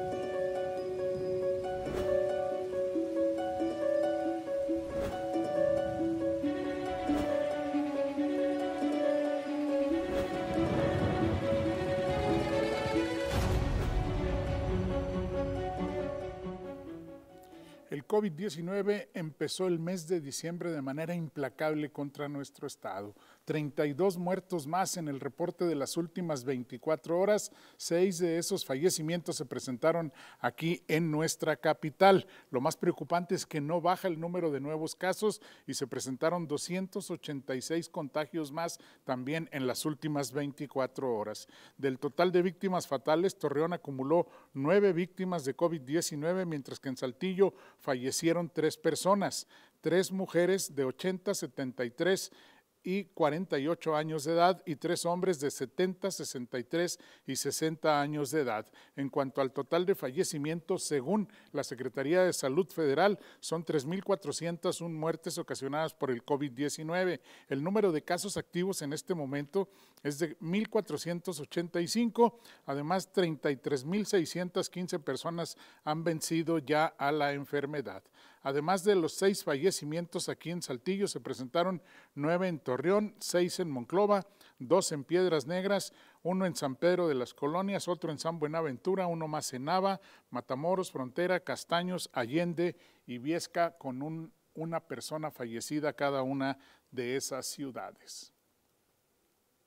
you El COVID-19 empezó el mes de diciembre de manera implacable contra nuestro estado. 32 muertos más en el reporte de las últimas 24 horas. Seis de esos fallecimientos se presentaron aquí en nuestra capital. Lo más preocupante es que no baja el número de nuevos casos y se presentaron 286 contagios más también en las últimas 24 horas. Del total de víctimas fatales, Torreón acumuló nueve víctimas de COVID-19, mientras que en Saltillo fallecieron tres personas, tres mujeres de 80, 73 y 48 años de edad y tres hombres de 70, 63 y 60 años de edad. En cuanto al total de fallecimientos, según la Secretaría de Salud Federal, son 3.401 muertes ocasionadas por el COVID-19. El número de casos activos en este momento es de 1.485, además 33.615 personas han vencido ya a la enfermedad. Además de los seis fallecimientos aquí en Saltillo, se presentaron nueve en Torreón, seis en Monclova, dos en Piedras Negras, uno en San Pedro de las Colonias, otro en San Buenaventura, uno más en Nava, Matamoros, Frontera, Castaños, Allende y Viesca, con una persona fallecida cada una de esas ciudades.